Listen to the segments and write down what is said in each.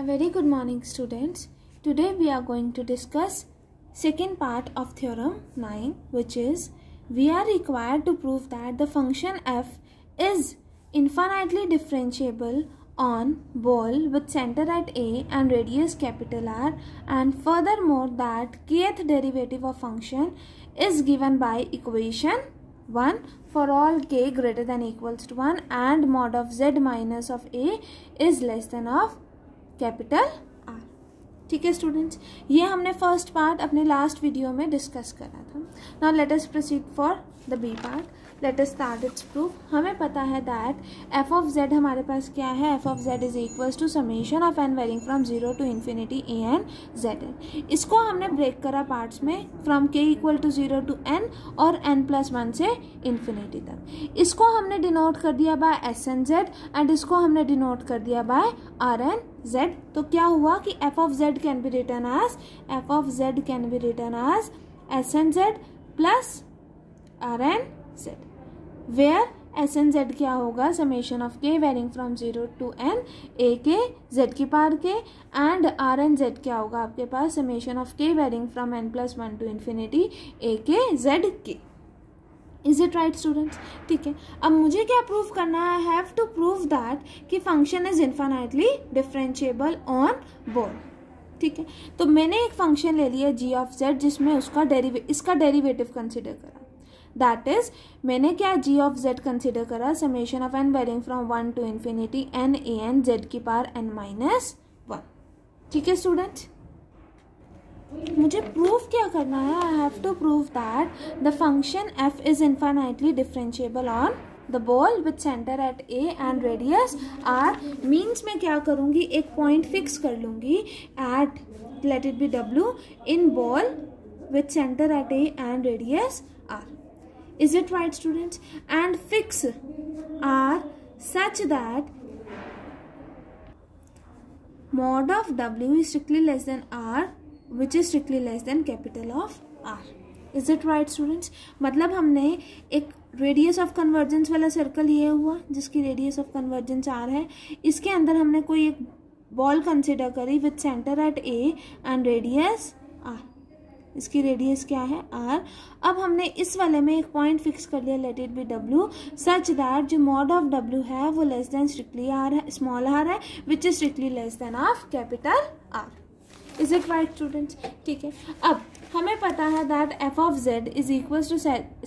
A very good morning students. Today we are going to discuss second part of theorem 9 which is we are required to prove that the function f is infinitely differentiable on ball with center at A and radius capital R and furthermore that kth derivative of function is given by equation 1 for all k greater than equals to 1 and mod of z minus of A is less than of capital R ठीक है students ये हमने first part अपने last video में discuss करा था now let us proceed for the B part let us start its proof हमें पता है दैट एफ ऑफ जेड हमारे पास क्या है F of Z is equal to summation of N varying from zero to infinity A N Z N इसको हमने break करा पार्ट्स में from K equal to zero to N और N plus one से इन्फिनिटी तक इसको हमने denote कर दिया by S N Z and इसको हमने डिनोट कर दिया बाय आर एन z तो क्या हुआ कि f of z can be written as f of z can be written as s and z plus r and z where S N Z क्या होगा summation of K varying from zero to N A K Z की पार के and are N Z क्या होगा आपके पास summation of K varying from N plus one to infinity A K Z के is it right students ठीक है अब मुझे क्या प्रूव करना है I have to prove that कि function is infinitely differentiable on board ठीक है तो मैंने एक फंक्शन ले लिया जी ऑफ जेड जिसमें उसका डेरीवे इसका डेरीवेटिव कंसिडर करा दैट इज मैंने क्या जी ऑफ जेड कंसिडर करा summation of N varying from one to infinity N A N Z की पार एन माइनस वन ठीक है स्टूडेंट्स मुझे प्रूफ क्या करना है I have to prove that the function F is infinitely differentiable on the ball with centre at A and radius R means मैं क्या करूँगी एक पॉइंट फिक्स कर लूँगी at let it be W in ball with centre at A and radius R is it right students and fix R such that mod of W is strictly less than R which is strictly less then capital of R is it right students मतलब हमने एक radius of convergence वाला circle ये हुआ जिसकी radius of convergence are है इसके अंदर हमने कोई एक बॉल कंसिडर करी with centre at A and radius R इसकी रेडियस क्या है आर अब हमने इस वाले में एक पॉइंट फिक्स कर लिया let it be W such that जो मॉड ऑफ डब्ल्यू है वो लेस देन स्ट्रिक्टली आर है स्मॉल आर है which is strictly less than of capital R is it right students ठीक है अब हमें पता है that F of Z is equal to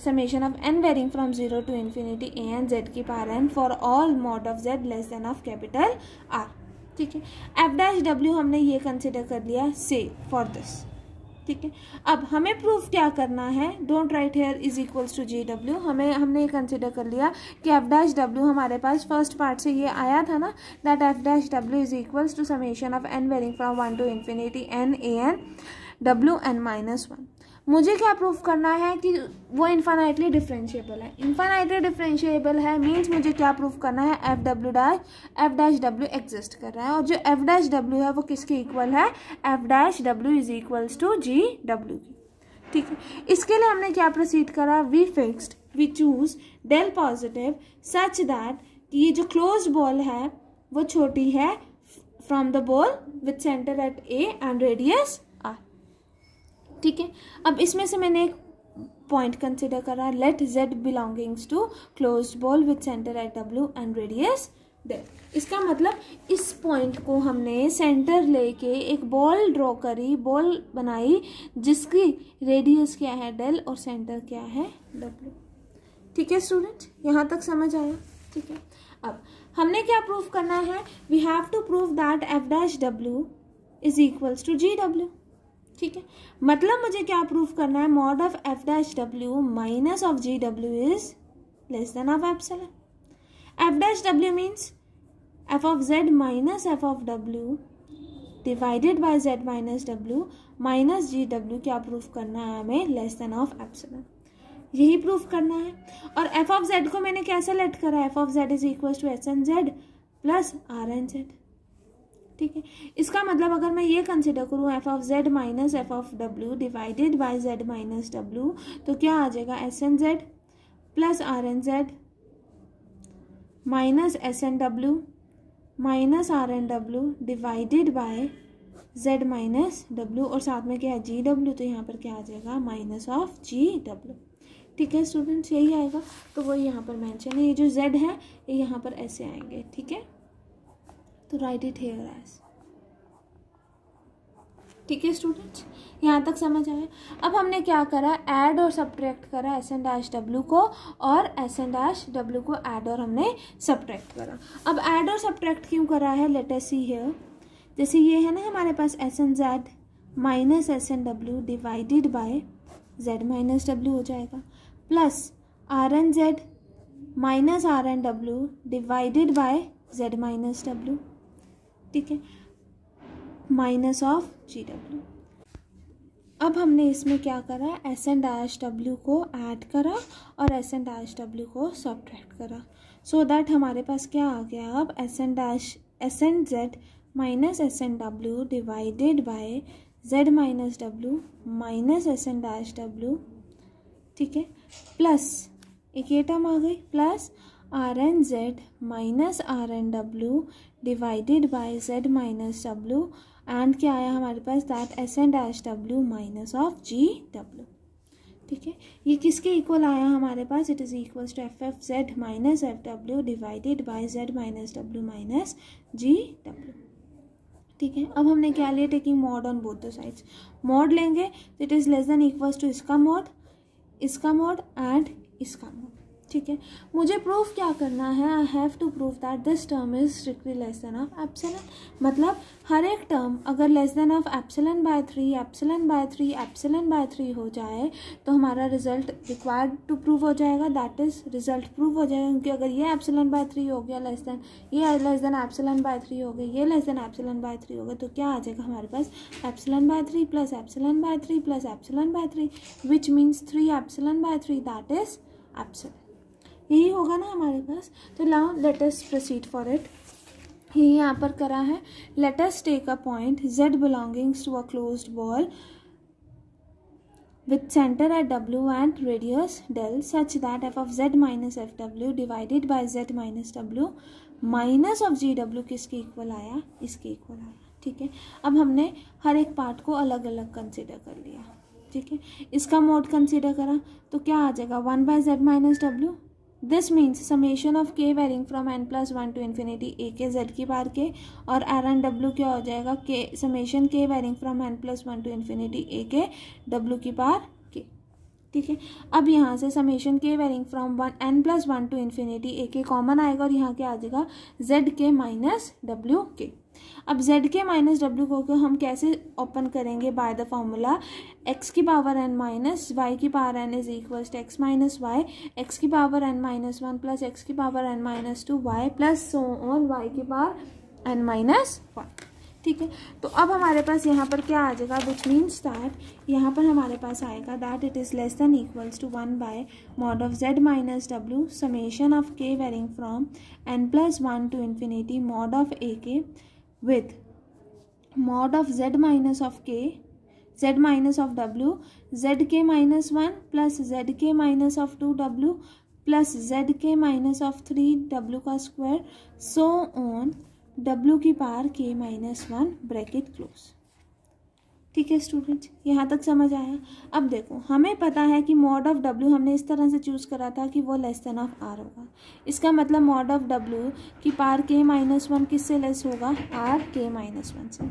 summation of N varying from zero to infinity A N Z की पार N for all mod of Z less than of capital R ठीक है एफ डैश डब्ल्यू हमने ये consider कर लिया से for this ठीक है अब हमें प्रूफ क्या करना है don't write here is equals to G W हमें हमने ये कंसिडर कर लिया कि एफ डैश डब्ल्यू हमारे पास फर्स्ट पार्ट से ये आया था ना that F dash W is equals to summation of N varying from one to infinity N A N W N minus one मुझे क्या प्रूफ करना है कि वो इन्फानाइटली डिफ्रेंशिएबल है इन्फानाइटली डिफ्रेंशिएबल है मीन्स मुझे क्या प्रूफ करना है F W dash F dash W exist कर रहा है और जो एफ डैश डब्ल्यू है वो किसके इक्वल है F dash W is equals to G W की ठीक है इसके लिए हमने क्या प्रोसीड करा we fixed we choose del positive such that कि ये जो क्लोज बॉल है वो छोटी है from the ball with centre at A and radius ठीक है अब इसमें से मैंने एक पॉइंट कंसिडर करा let Z belongings to close ball with centre at W and radius देर इसका मतलब इस पॉइंट को हमने सेंटर लेके एक बॉल ड्रॉ करी बॉल बनाई जिसकी रेडियस क्या है डेल और सेंटर क्या है डब्ल्यू ठीक है स्टूडेंट यहाँ तक समझ आया ठीक है अब हमने क्या प्रूव करना है we have to prove that F dash W is equals to G W ठीक है मतलब मुझे क्या प्रूफ करना है mod of F dash W minus of G W is less than of seven F dash W means F of Z minus F of W divided by Z minus W minus G W क्या proof करना है हमें less than of seven यही proof करना है और F of Z को मैंने कैसे लेट करा F of Z is equal to S N Z plus R N Z ठीक है इसका मतलब अगर मैं ये कंसिडर करूँ F of Z minus F of W divided by Z minus W तो क्या आ जाएगा S N Z plus R N Z minus S N W minus R N W divided by Z minus W और साथ में क्या है जी W तो यहाँ पर क्या आ जाएगा माइनस ऑफ जी डब्ल्यू ठीक है स्टूडेंट्स यही आएगा तो वो यहाँ पर मैंशन है ये जो जेड है ये यहाँ पर ऐसे आएंगे ठीक है तो राइट इट हेयर एज ठीक है स्टूडेंट्स यहाँ तक समझ आया अब हमने क्या करा ऐड और सब्ट्रैक्ट करा एस एन डैश डब्ल्यू को और एस एन डैश डब्ल्यू को ऐड और हमने सब्ट्रैक्ट करा अब ऐड और सब्ट्रैक्ट क्यों करा है लेटर सी हेयर जैसे ये है ना हमारे पास S N Z minus S N W divided by Z minus W हो जाएगा plus R N Z minus R N W divided by Z minus W ठीक है माइनस ऑफ जी डब्ल्यू अब हमने इसमें क्या करा एस एंड डैश डब्ल्यू को ऐड करा और एस एंड डैश डब्ल्यू को सब्ट्रैक्ट करा सो so दैट हमारे पास क्या आ गया अब S and dash S and Z minus S and W divided by Z minus W minus S and dash W ठीक है प्लस एक ये टर्म आ गई plus R N Z minus R N W divided by Z minus W and क्या आया हमारे पास that S N dash W minus of G W ठीक है ये किसके इक्वल आया हमारे पास it is equal to F F Z minus F W divided by Z minus W minus G W ठीक है अब हमने क्या लिया taking mod on both the sides mod लेंगे तो it is less than equal to इसका mod इसका मॉड एंड इसका मॉड ठीक है मुझे प्रूफ क्या करना है I have to prove that this term is strictly less than of epsilon मतलब हर एक टर्म अगर less than of epsilon by three epsilon by three epsilon by three हो जाए तो हमारा रिजल्ट रिक्वायर्ड टू प्रूव हो जाएगा दैट इज रिजल्ट प्रूव हो जाएगा क्योंकि अगर ये एप्सलन बाय थ्री हो गया लेस देन ये less than epsilon by three हो गया ये less than epsilon by three हो गया तो क्या आ जाएगा हमारे पास epsilon by three plus epsilon by three plus epsilon by three which means three epsilon by three that is epsilon यही होगा ना हमारे पास तो लाओ लेटेस्ट प्रोसीड फॉर इट ये यहाँ पर करा है let us take a point Z belongings to a close ball with centre at W and radius del such that F of Z minus F W divided by Z minus W minus of G W किसके equal आया इसके equal आया ठीक है अब हमने हर एक part को अलग अलग कंसिडर कर लिया ठीक है इसका मोड कंसिडर करा तो क्या आ जाएगा one by Z minus W this means summation of K varying from N plus one to infinity A K Z की बार के और आर एन डब्ल्यू क्या हो जाएगा K summation K varying from N plus one to infinity A K W की बार के ठीक है अब यहाँ से summation K varying from one N plus one to infinity A K common आएगा और यहाँ क्या आ जाएगा जेड के माइनस डब्ल्यू के अब जेड के माइनस डब्ल्यू को हम कैसे ओपन करेंगे बाय द फॉर्मूला एक्स की पावर एन माइनस वाई की power N is equals to X minus Y X की power N minus one plus X की power N minus two Y plus so on Y की power N minus one ठीक है तो अब हमारे पास यहाँ पर क्या आ जाएगा विच मीन्स दैट यहाँ पर हमारे पास आएगा that it is less than equals to one by mod of Z minus W summation of K varying from N plus one to infinity mod of A K with mod of z minus of k z minus of w zk minus 1 plus zk minus of 2w plus zk minus of 3w ka square so on w ki power k minus 1 bracket close ठीक है students यहाँ तक समझ आया अब देखो हमें पता है कि मॉड ऑफ डब्ल्यू हमने इस तरह से चूज़ करा था कि वो लेस देन ऑफ आर होगा इसका मतलब मॉड ऑफ डब्ल्यू कि पार के माइनस वन किस से लेस होगा आर के माइनस वन से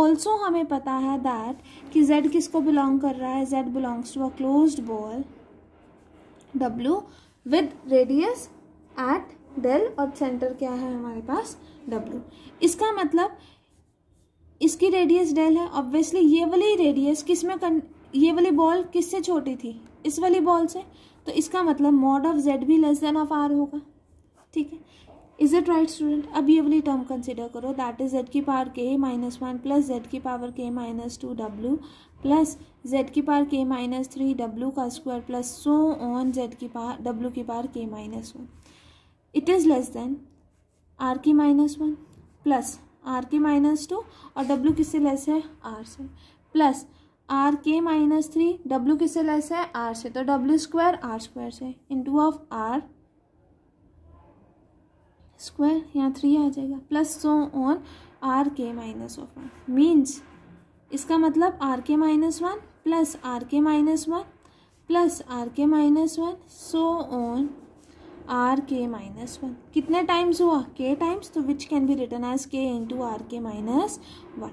ऑल्सो हमें पता है दैट कि जेड किसको बिलोंग कर रहा है Z belongs to a close ball W with radius at del और सेंटर क्या है हमारे पास डब्ल्यू इसका मतलब इसकी रेडियस डेल है ऑब्वियसली ये वाली रेडियस किस में कन, ये वाली बॉल किससे छोटी थी इस वाली बॉल से तो इसका मतलब मॉड ऑफ जेड भी लेस देन ऑफ आर होगा ठीक है इज इट राइट स्टूडेंट अब ये वाली टर्म कंसिडर करो दैट इज जेड की power K minus one plus Z की power K minus two W plus Z की power K minus three W का square plus so on Z की power W की power K minus one it is less than R की minus one plus R K minus two और W किससे less है R से plus R K minus three W किससे less है R से तो डब्ल्यू स्क्वायर आर स्क्वायर से इंटू ऑफ आर स्क्वायर यहाँ थ्री आ जाएगा plus so on R K minus of one means इसका मतलब R K minus one plus R K minus one plus R K minus one so on R K minus one कितने times हुआ K times तो which can be written as K into R K minus one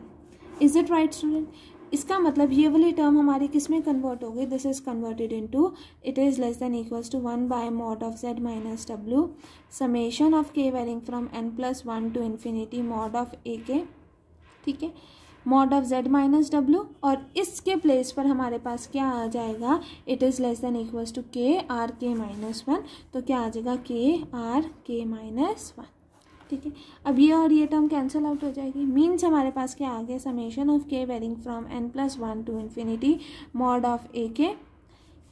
is it right student इसका मतलब ये वाली term हमारी किस में कन्वर्ट हो गई this is converted into it is less than equals to one by mod of Z minus W summation of K varying from N plus one to infinity mod of A K ठीक है mod of Z minus W और इसके place पर हमारे पास क्या आ जाएगा it is less than equals to K R K minus one तो क्या आ जाएगा के आर के माइनस वन ठीक है अब ये और ये टर्म कैंसिल आउट हो जाएगी मीन्स हमारे पास क्या आ गया summation of K varying from N plus one to infinity mod of A K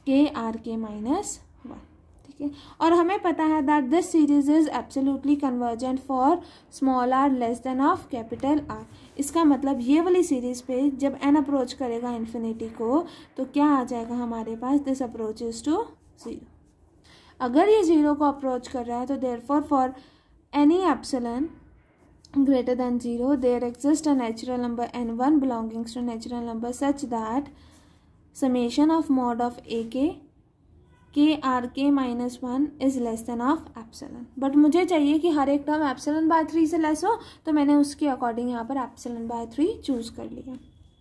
K R K minus one ठीक है और हमें पता है that this series is absolutely convergent for small R less than of capital R इसका मतलब ये वाली सीरीज पे जब एन अप्रोच करेगा इन्फिनिटी को तो क्या आ जाएगा हमारे पास this approach is to zero अगर ये ज़ीरो को अप्रोच कर रहा है तो there for for any epsilon greater than zero there exist a natural number N one belongings to natural number such that summation of mod of A K K R K minus one is less than of epsilon but मुझे चाहिए कि हर एक term epsilon by three से less हो तो मैंने उसके अकॉर्डिंग यहाँ पर एप्सलन बाय थ्री चूज़ कर लिया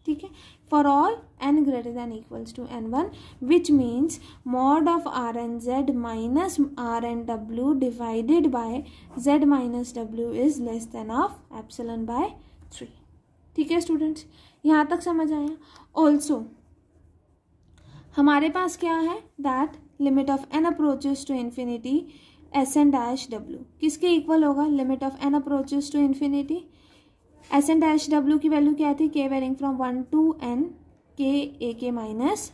ठीक है for all N greater than equals to N one which means mod of R N Z minus R N W divided by Z minus W is less than of epsilon by three ठीक है students यहाँ तक समझ आया also हमारे पास क्या है that limit of N approaches to infinity S N dash W किसके इक्वल होगा limit of N approaches to infinity S N dash W की वैल्यू क्या थी K varying from one to N K A के minus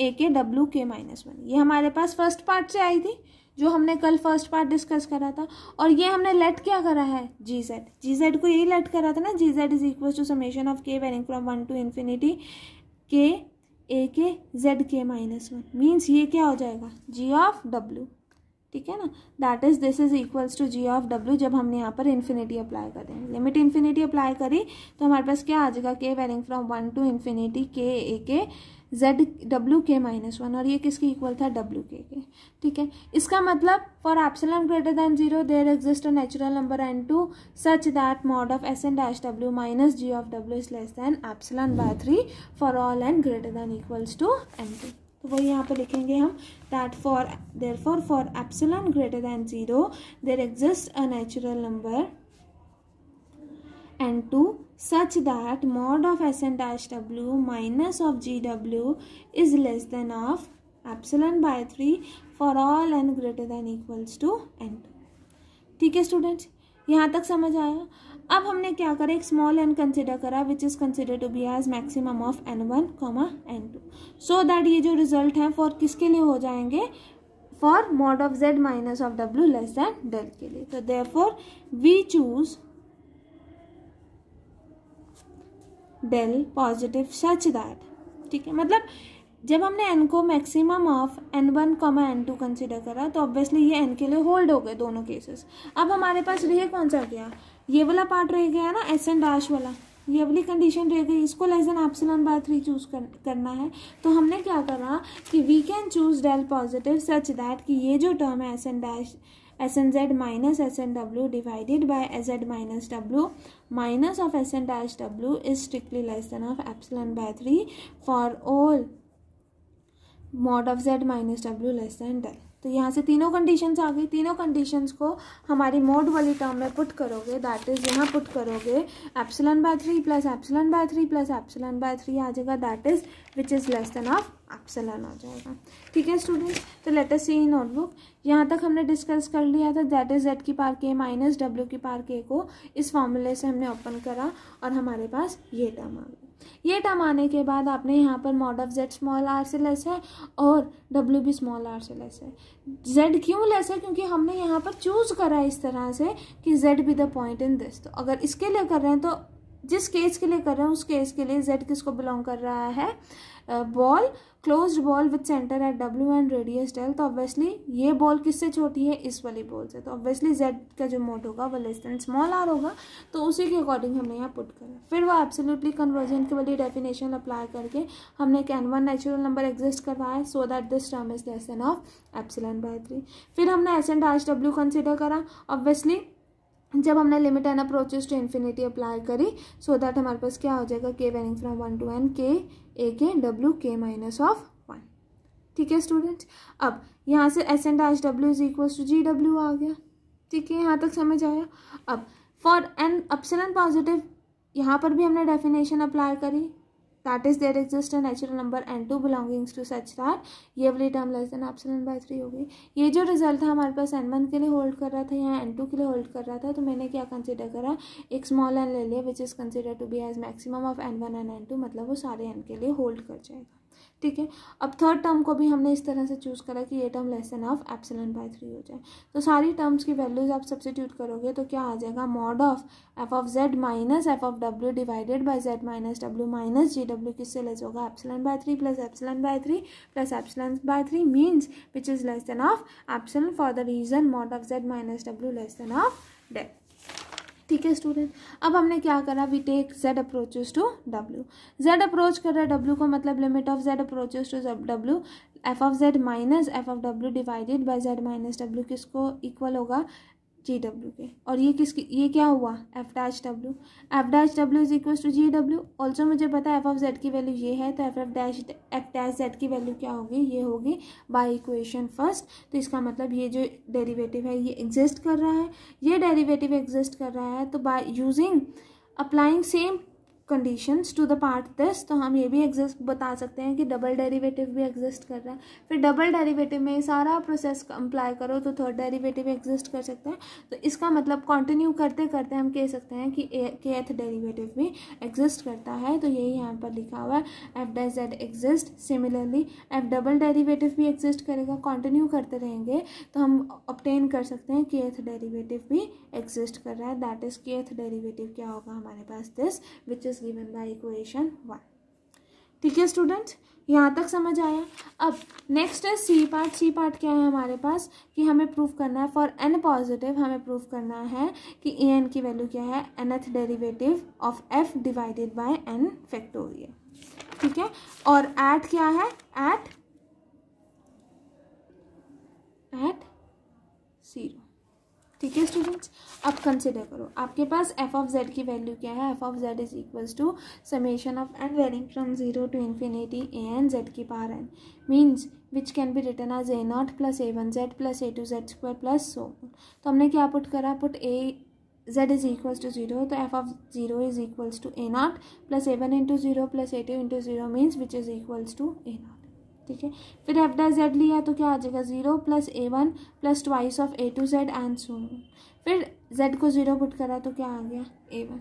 ए K W K minus one ये हमारे पास first part से आई थी जो हमने कल फर्स्ट पार्ट डिस्कस करा था और ये हमने लेट क्या करा है जी जेड जी जेड को यही लेट करा था ना G Z is equal to summation of K varying from one to infinity K A K Z के माइनस वन मीन्स ये क्या हो जाएगा जी ऑफ डब्ल्यू ठीक है ना that is this is equals to G of W जब हमने यहाँ पर इन्फिनिटी अप्लाई कर लिमिट इन्फिनिटी अप्लाई करी तो हमारे पास क्या आ जाएगा K varying from one to infinity K A K Z W K minus one और ये किसके इक्वल था डब्ल्यू के के ठीक है इसका मतलब for epsilon greater than zero there exist a natural number and two such that mod of S N dash W minus G of W is less than epsilon by three for all and greater than equals to N two तो वही यहाँ पर लिखेंगे हम that for there for for epsilon greater than zero there exist a natural number and two such that mod of ascent dash w minus of gw is less than of epsilon by 3 for all n greater than equals to n ठीक है students यहाँ तक समझ आया अब हमने क्या करा एक स्मॉल एन कंसिडर करा which is consider to be as maximum of N one comma N two so that ये जो रिजल्ट है फॉर किसके लिए हो जाएंगे for mod of Z minus of W less than del के लिए तो there for we choose del positive such that ठीक है मतलब जब हमने एन को maximum of N one comma N two consider करा तो ऑब्वियसली ये एन के लिए होल्ड हो गए दोनों केसेस अब हमारे पास रह कौन सा गया ये वाला पार्ट रह गया ना एस एन डैश वाला ये वाली कंडीशन रह गई इसको less than epsilon by three choose करना है तो हमने क्या करा कि we can choose del positive such that कि ये जो टर्म है S N dash S N Z minus S N W divided by S Z minus W minus of S N dash W is strictly less than of epsilon by three for all mod of Z minus W less than del तो यहाँ से तीनों conditions आ गई तीनों conditions को हमारी mode वाली term में पुट करोगे दैट इज़ यहाँ पुट करोगे epsilon by three plus epsilon by three plus epsilon by three आ जाएगा that is which is less than of epsilon आ जाएगा ठीक है स्टूडेंट्स तो let us C in notebook यहाँ तक हमने डिस्कस कर लिया था दैट इज़ जेड की पार के माइनस डब्ल्यू की पार के को इस फॉर्मूले से हमने ओपन करा और हमारे पास ये टर्म आ गई ये टर्म आने के बाद आपने यहाँ पर mod of Z small R से लेस है और डब्ल्यू भी स्मॉल आर से लेस है जेड क्यों लेस है क्योंकि हमने यहाँ पर चूज़ करा है इस तरह से कि Z be the point in this तो अगर इसके लिए कर रहे हैं तो जिस केस के लिए कर रहे हैं उस केस के लिए जेड किसको बिलोंग कर रहा है ball close ball with centre at W and radius del तो ऑब्वियसली ये बॉल किससे छोटी है इस वाली बॉल से तो ऑब्वियसली जेड का जो मोट होगा वो लेस देन स्मॉल आर होगा तो उसी के अकॉर्डिंग हमने यहाँ पुट करा फिर वो एब्सोल्युटली कन्वर्जन की वाली डेफिनेशन अप्लाई करके हमने can one natural number exist करवाया so that this term is less than of epsilon by three फिर हमने S and R W consider करा ऑब्वियसली जब हमने limit N approaches to infinity apply करी सो दैट हमारे पास क्या हो जाएगा K varying from one to N K A K W K minus of one ठीक है स्टूडेंट अब यहाँ से S N dash W is equal to G W आ गया ठीक है यहाँ तक समझ आया अब फॉर एन अपसल पॉजिटिव यहाँ पर भी हमने डेफिनेशन अप्लाई करी that is there exist a natural number and two belongings to such that ये वाली term less than epsilon by three हो गई ये जो रिजल्ट था हमारे पास एन वन के लिए होल्ड कर रहा था या एन टू के लिए होल्ड कर रहा था तो मैंने क्या कंसिडर करा एक स्मॉल एन ले लिया which is consider to be as maximum of N one and N two मतलब वो सारे एन के लिए होल्ड कर जाएगा ठीक है अब थर्ड टर्म को भी हमने इस तरह से चूज़ करा कि ये term less than of epsilon by three हो जाए तो सारी टर्म्स की वैल्यूज़ आप सब्सिट्यूट करोगे तो क्या आ जाएगा mod of F of Z minus F of W divided by Z minus W minus G W किससे लेस होगा epsilon by three plus epsilon by three plus epsilon by three means which is less than of epsilon for the reason mod of Z minus W less than of del ठीक है student अब हमने क्या करा we take Z approaches to W Z approach कर रहा है W को मतलब limit of Z approaches to W F of Z minus F of W divided by Z minus W किसको इक्वल होगा जी डब्ल्यू के और ये किस ये क्या हुआ F dash W F dash W is equal to G W also मुझे पता है एफ ऑफ जेड की वैल्यू ये है तो F F dash F dash Z की वैल्यू क्या होगी ये होगी बाई इक्वेशन फर्स्ट तो इसका मतलब ये जो डेरीवेटिव है ये एग्जिस्ट कर रहा है ये डेरीवेटिव एग्जिस्ट कर रहा है तो by using applying same conditions to the part this तो हम ये भी एग्जिस्ट बता सकते हैं कि डबल डेरिवेटिव भी एग्जिस्ट कर रहा है फिर डबल डेरिवेटिव में सारा प्रोसेस अप्लाई करो तो थर्ड डेरिवेटिव एग्जिस्ट कर सकते हैं तो इसका मतलब कंटिन्यू करते करते हम कह सकते हैं कि के एथ डेरीवेटिव भी एग्जिस्ट करता है तो यही यहाँ पर लिखा हुआ है F dash Z exist similarly F double derivative भी एग्जिस्ट करेगा कॉन्टिन्यू करते रहेंगे तो हम ऑप्टेन कर सकते हैं के एथ डेरीवेटिव भी एग्जिस्ट कर रहा है दैट इज़ के एथ डेरीवेटिव क्या होगा हमारे पास this which is given by equation one ठीक है स्टूडेंट यहाँ तक समझ आया अब नेक्स्ट है सी पार्ट सी पार्ट क्या है हमारे पास कि हमें प्रूफ करना है फॉर एन पॉजिटिव हमें प्रूफ करना है कि ए एन की वैल्यू क्या है nth derivative of F divided by N factorial ठीक है और एट क्या है एट एट जीरो ठीक है स्टूडेंट्स अब कंसिडर करो आपके पास एफ ऑफ जेड की वैल्यू क्या है F of Z is equal to summation of N varying from zero to infinity A N Z की power N means which can be written as A not plus A one Z plus A two Z square plus so तो हमने क्या put करा put a Z is equal to zero तो F of zero is equals to A not plus A one into zero plus A two into zero means which is equals to A not ठीक है फिर F डा Z लिया तो क्या आ जाएगा zero plus A one plus twice of A two Z and so on फिर जेड को ज़ीरो पुट करा तो क्या आ गया ए वन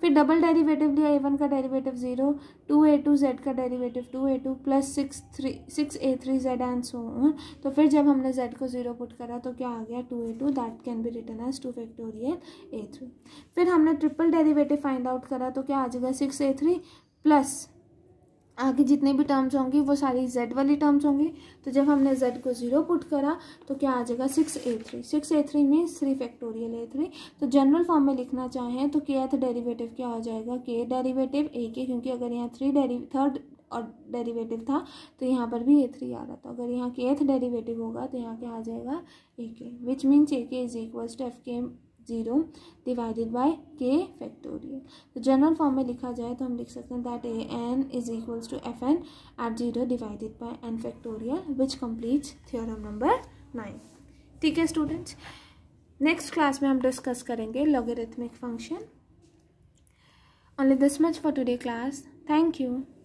फिर डबल डेरिवेटिव लिया ए वन का derivative zero two A two Z का derivative two A two plus six three six A three Z and so तो फिर जब हमने जेड को ज़ीरो पुट करा तो क्या आ गया two A two that can be written as two factorial A three फिर हमने ट्रिपल डेरीवेटिव फाइंड आउट करा तो क्या आ जाएगा सिक्स ए थ्री प्लस आगे जितने भी टर्म्स होंगे वो सारी z वाली टर्म्स होंगे तो जब हमने z को ज़ीरो पुट करा तो क्या आ जाएगा six A three six A three में थ्री फैक्टोरियल ए थ्री तो जनरल फॉर्म में लिखना चाहें तो के एथ डेरीवेटिव क्या हो जाएगा के डेरीवेटिव ए के क्योंकि अगर यहाँ थ्री डेरी थर्ड और डेरिवेटिव था तो यहाँ पर भी ए थ्री आ रहा था अगर यहाँ के एथ डेरिवेटिव होगा तो यहाँ क्या आ जाएगा ए के विच means A K is equals to F K zero divided by K factorial तो जनरल फॉर्म में लिखा जाए तो हम लिख सकते हैं that A N is equals to F N at zero divided by N factorial which completes theorem number nine ठीक है स्टूडेंट्स नेक्स्ट क्लास में हम डिस्कस करेंगे logarithmic function only this much for today class thank you